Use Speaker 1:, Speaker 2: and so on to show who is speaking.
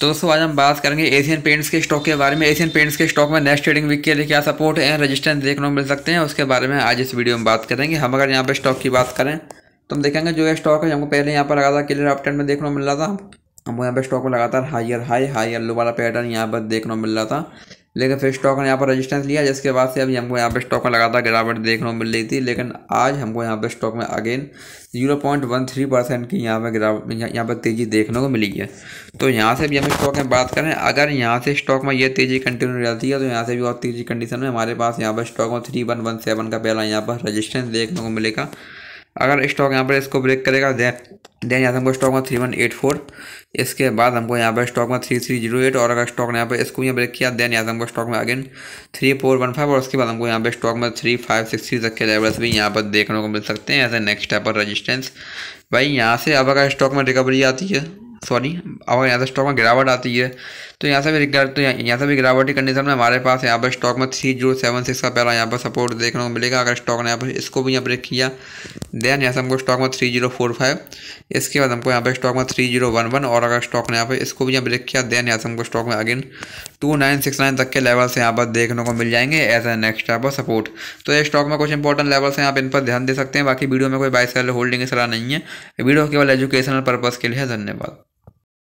Speaker 1: तो दोस्तों आज हम बात करेंगे एशियन पेंट्स के स्टॉक के बारे में एशियन पेंट्स के स्टॉक में नेक्स्ट ट्रेडिंग वीक के लिए क्या सपोर्ट एंड रजिस्टेंस देखने को मिल सकते हैं उसके बारे में आज इस वीडियो में बात करेंगे हम अगर यहाँ पर स्टॉक की बात करें तो हम देखेंगे जो ये स्टॉक है हमको पहले यहाँ पर लगा था क्लियर अपटेंड में देखने को मिल रहा था हमको यहाँ पर स्टॉक को लगातार हाइयर हाई हाई लो वाला पैटर्न यहाँ पर देखने को मिल रहा था लेकिन फिर स्टॉक ने यहाँ पर रेजिस्टेंस लिया जिसके बाद से अभी हमको यहाँ पर स्टॉक में लगातार गिरावट देखने को मिल रही थी लेकिन आज हमको यहाँ पर स्टॉक में again zero point one three percent की यहाँ पर गिरावट यहाँ पर तेज़ी देखने को मिली है तो यहाँ से भी हम स्टॉक में बात करें अगर यहाँ से स्टॉक में ये तेज़ी कंटिन्यू रहती है तो यहाँ से भी और तेज़ी कंडीशन में हमारे पास यहाँ पर स्टॉक में थ्री वन वन सेवन का पहला यहाँ पर रजिस्टेंस देखने को मिलेगा अगर स्टॉक यहाँ पर इसको ब्रेक करेगा देन यहाँ से हमको स्टॉक में थ्री वन एट फोर इसके बाद हमको यहाँ पर स्टॉक में थ्री थ्री जीरो एट और अगर स्टॉक ने यहाँ पर इसको यहाँ ब्रेक किया देन यहाँ से हमको स्टॉक में again three four one five और उसके बाद हमको यहाँ पर स्टॉक में थ्री फाइव सिक्स थ्री तक के लेवल्स भी यहाँ पर देखने को मिल सकते हैं ऐसे नेक्स्ट टाइप पर रजिस्टेंस भाई यहाँ से अब अगर स्टॉक में रिकवरी आती है सॉरी अब यहाँ से स्टॉक में गिरावट आती है तो यहाँ से भी तो यहाँ से भी गिरावट की कंडीशन में हमारे पास यहाँ पर स्टॉक में थ्री जीरो सेवन सिक्स का पहला यहाँ पर सपोर्ट देखने को मिलेगा अगर स्टॉक ने यहाँ पर इसको भी यहाँ ब्रेक किया देन यहाँ से हमको स्टॉक में थ्री जीरो फोर फाइव इसके बाद हमको यहाँ पे स्टॉक में थ्री जीरो वन वन और अगर स्टॉक ने यहाँ पे इसको भी यहाँ ब्रेक किया देन यहाँ से हमको स्टॉक में again two nine six nine तक के लेवल्स यहाँ पर देखने को मिल जाएंगे एज ए नेक्स्ट यहाँ पर सपोर्ट तो ये स्टॉक में कुछ इंपॉर्टेंट लेवल्स हैं आप इन पर ध्यान दे सकते हैं बाकी वीडियो में कोई बाई सेल होल्डिंग सलाह नहीं है वीडियो केवल एजुकेशनल पर्पज़ के लिए धन्यवाद